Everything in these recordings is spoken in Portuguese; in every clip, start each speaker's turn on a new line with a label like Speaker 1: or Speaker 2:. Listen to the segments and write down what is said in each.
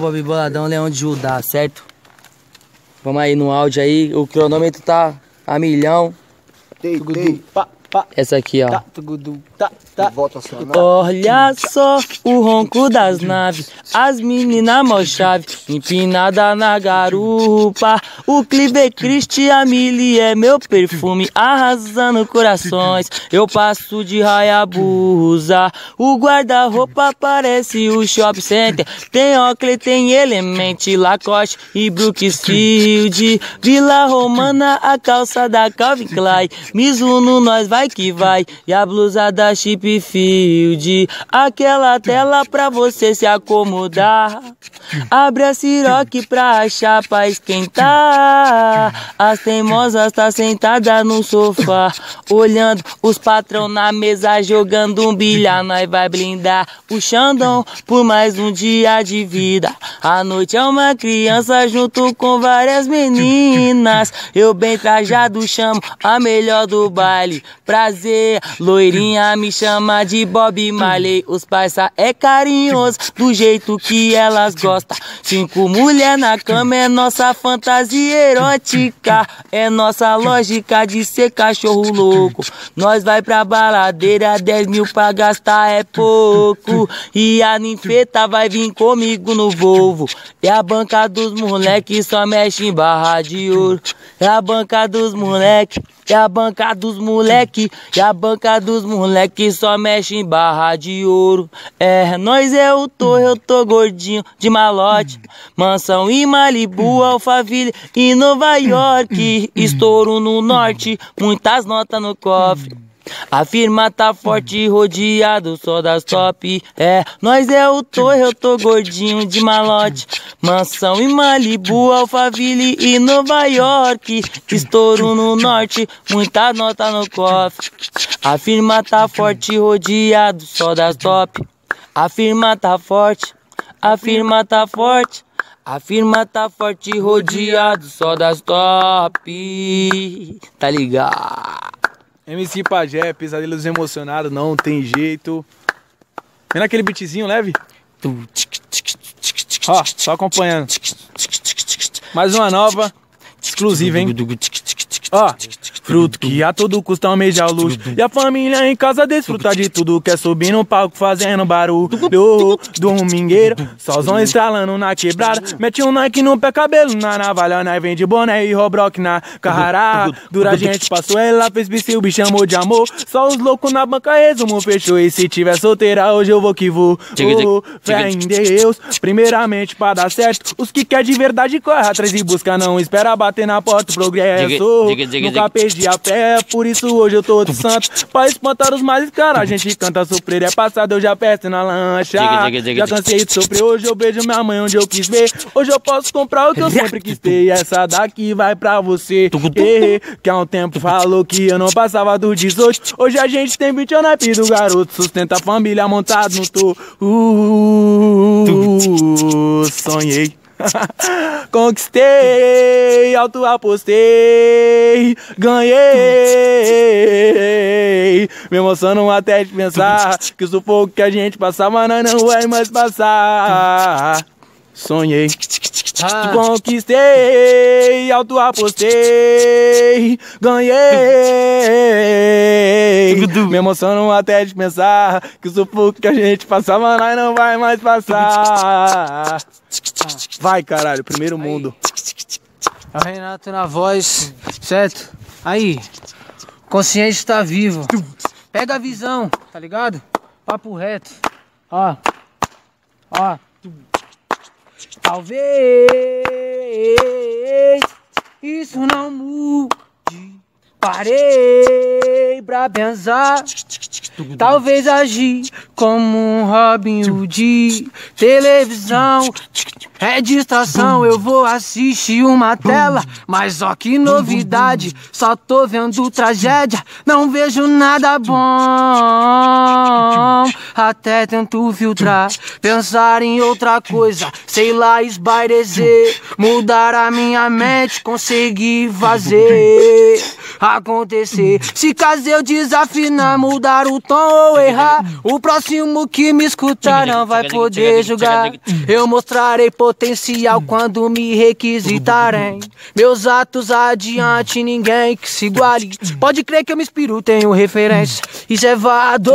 Speaker 1: Bob Boladão, Leão de Judá, certo? Vamos aí no áudio aí, o cronômetro tá a milhão. Essa aqui, ó. Tá, tugudu, tá. Tá. Olha só o ronco das naves, as meninas mó chave, empinada na garupa. O Clive é Christi, a é meu perfume, arrasando corações. Eu passo de raiabusa. O guarda-roupa parece o shopping center. Tem Oakley, tem Element, Lacoste e Brookfield. Vila Romana, a calça da Calvin Klein. Mizuno, nós vai que vai. E a blusa da Chip Field. aquela tela pra você se acomodar. Abre a siroque pra achar pra esquentar. As teimosas tá sentada no sofá, olhando os patrão na mesa jogando um bilhar. Nós vai blindar o Xandão por mais um dia de vida. A noite é uma criança junto com várias meninas. Eu bem trajado chamo a melhor do baile. Prazer, loirinha me chama chama de Bob Marley. Os parça é carinhoso, do jeito que elas gostam. Cinco mulher na cama é nossa fantasia erótica. É nossa lógica de ser cachorro louco. Nós vai pra baladeira, dez mil pra gastar é pouco. E a ninfeta vai vir comigo no Volvo. É a banca dos moleques só mexe em barra de ouro. É a banca dos moleque, é a banca dos moleque, é a banca dos moleques só mexe em barra de ouro. É, nós é o torre, eu tô gordinho de malote. Mansão em Malibu, Alphaville e Nova York. Estouro no norte, muitas notas no cofre. A firma tá forte, rodeado só das top. É, nós é o torre, eu tô gordinho de malote. Mansão em Malibu, Alphaville e Nova York. Estouro no norte, muita nota no cofre. A firma tá forte, rodeado só das top. A firma tá forte, a firma tá forte. A firma tá forte, rodeado só das top.
Speaker 2: Tá ligado? MC Pajé, pesadelos emocionados, não tem jeito. Vem naquele beatzinho leve? Ó, só acompanhando. Mais uma nova, exclusiva, hein? Ó, fruto que a todo custa almeja o luxo. E a família em casa desfruta de tudo. Quer é subir no palco fazendo barulho. Domingueiro, solzão estralando na quebrada. Mete um Nike no pé, cabelo na navalha. Nós né? vende boné e robrock na carrara. Dura gente passou, ela fez bici, o bicho chamou de amor. Só os loucos na banca, resumo fechou. E se tiver solteira, hoje eu vou que vou. Oh, fé em Deus, primeiramente pra dar certo. Os que quer de verdade corre atrás e busca, não espera bater na porta o progresso. Nunca perdi a fé por isso hoje eu tô de santo. Pra espantar os mais caras, a gente canta sofrer. É passado, eu já peço na lancha. Já cansei de sofrer, hoje eu beijo minha mãe onde eu quis ver. Hoje eu posso comprar o que eu sempre quis ter. E essa daqui vai pra você. que há um tempo falou que eu não passava dos 18. Hoje a gente tem 20 anos, do garoto. Sustenta a família montado no tô Uh, sonhei Conquistei, alto apostei, ganhei. Me emociono até de pensar que o sufoco que a gente passava, nós não vai mais passar. Sonhei, ah. conquistei, alto apostei, ganhei. Me emociono até de pensar que o sufoco que a gente passava lá não vai mais passar. Vai, caralho, primeiro mundo. o Renato é na voz,
Speaker 3: certo? Aí, consciente está vivo. Pega a visão, tá ligado? Papo reto. Ó, ó. Talvez isso não mude. Parei pra pensar. Talvez agir como um Robin Hood. Televisão é distração, eu vou assistir uma tela. Mas ó, que novidade, só tô vendo tragédia. Não vejo nada bom. Até tento filtrar, pensar em outra coisa. Sei lá, esbairecer, mudar a minha mente. Conseguir fazer acontecer. Hum. Se caso eu desafinar, mudar o tom ou errar, o próximo que me escutar não vai poder julgar. Eu mostrarei por potencial hum. quando me requisitarem. Meus atos adiante, hum. ninguém que se iguale. Hum. Pode crer que eu me inspiro, tenho referência. Isso é vado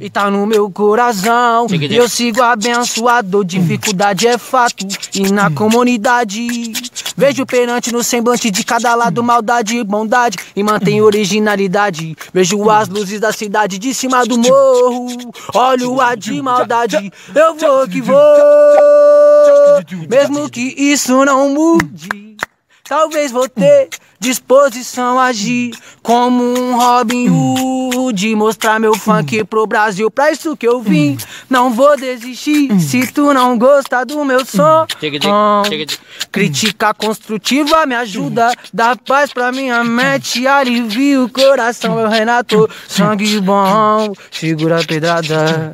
Speaker 3: e tá no meu coração. Eu sigo abençoado, dificuldade é fato. E na comunidade, vejo perante no semblante de cada lado maldade e bondade. E mantenho originalidade. Vejo as luzes da cidade de cima do morro. Olho a de maldade. Eu vou que vou. Mesmo que isso não mude, talvez vou ter disposição a agir como um Robin Hood. Mostrar meu funk pro Brasil, pra isso que eu vim. Não vou desistir se tu não gosta do meu som. Crítica construtiva me ajuda, dá paz pra minha mente, alivia o coração. Meu Renato, sangue bom, segura
Speaker 4: a pedrada.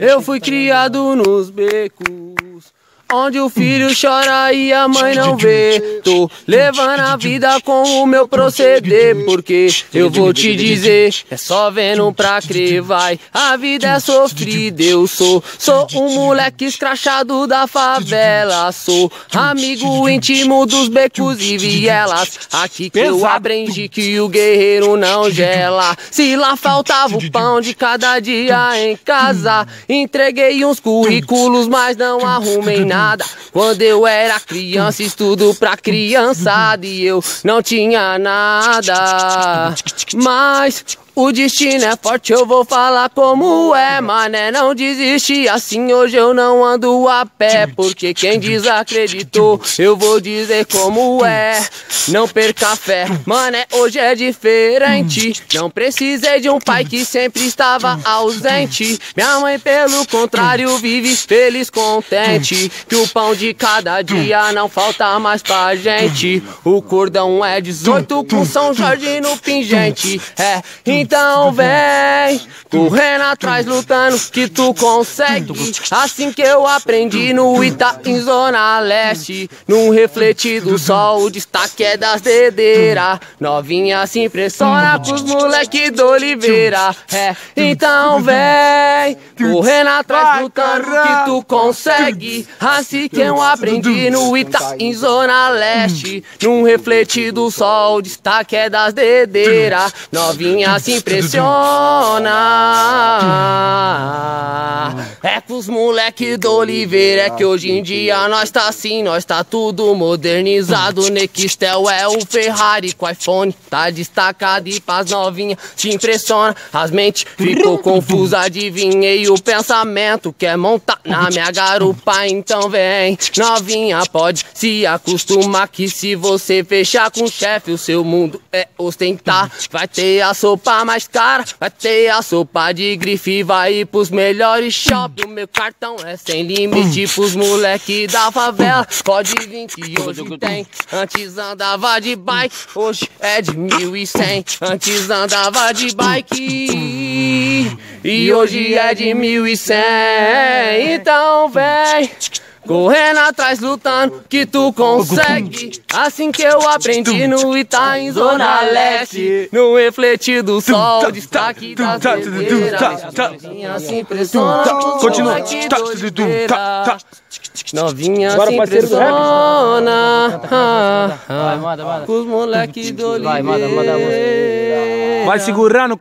Speaker 4: Eu fui criado nos becos onde o filho chora e a mãe não vê. Tô levando a vida com o meu proceder, porque eu vou te dizer, é só vendo pra crer, vai. A vida é sofrida, eu sou, sou um moleque escrachado da favela, sou amigo íntimo dos becos e vielas. Aqui que eu aprendi que o guerreiro não gela. Se lá faltava o pão de cada dia em casa, entreguei uns currículos, mas não arrumei nada nada. Quando eu era criança, estudo pra criançada e eu não tinha nada. Mas o destino é forte, eu vou falar como é, mané, não desiste, assim hoje eu não ando a pé, porque quem desacreditou, eu vou dizer como é, não perca fé, mané, hoje é diferente, não precisei de um pai que sempre estava ausente, minha mãe pelo contrário vive feliz, contente, que o pão de cada dia não falta mais pra gente, o cordão é 18 com São Jorge no pingente, é então, então vem, correndo atrás, lutando que tu consegue. Assim que eu aprendi no em Zona Leste, num refletido sol, o destaque é das dedeiras. Novinha se impressiona com os moleque do Oliveira. É, então vem, correndo atrás, lutando que tu consegue. Assim que eu aprendi no em Zona Leste, num refletido sol, o destaque é das dedeiras. Novinha se impressiona. É pros moleque do Oliveira que hoje em dia nós tá assim, nós tá tudo modernizado. Nextel é o Ferrari com iPhone, tá destacado e faz novinha te impressiona. As mentes ficou confusa, adivinhei o pensamento. Quer montar na minha garupa, então vem. Novinha, pode se acostumar que se você fechar com o chefe, o seu mundo é ostentar. Vai ter a sopa mais cara, vai ter a sopa de grife, vai ir pros melhores shopping. O meu cartão é sem limite pros moleque da favela. Pode vir que hoje tem. Antes andava de bike, hoje é de mil e cem. Antes andava de bike e hoje é de mil e cem. Então vem. Correndo atrás, lutando, que tu consegue. Assim que eu aprendi no Itaim Zona Leste. No refletir do sol, destaque das Novinha se Continua. É Novinha se impressiona. Vai, manda, manda. Os moleque do Vai, manda, manda.
Speaker 3: Vai segurando.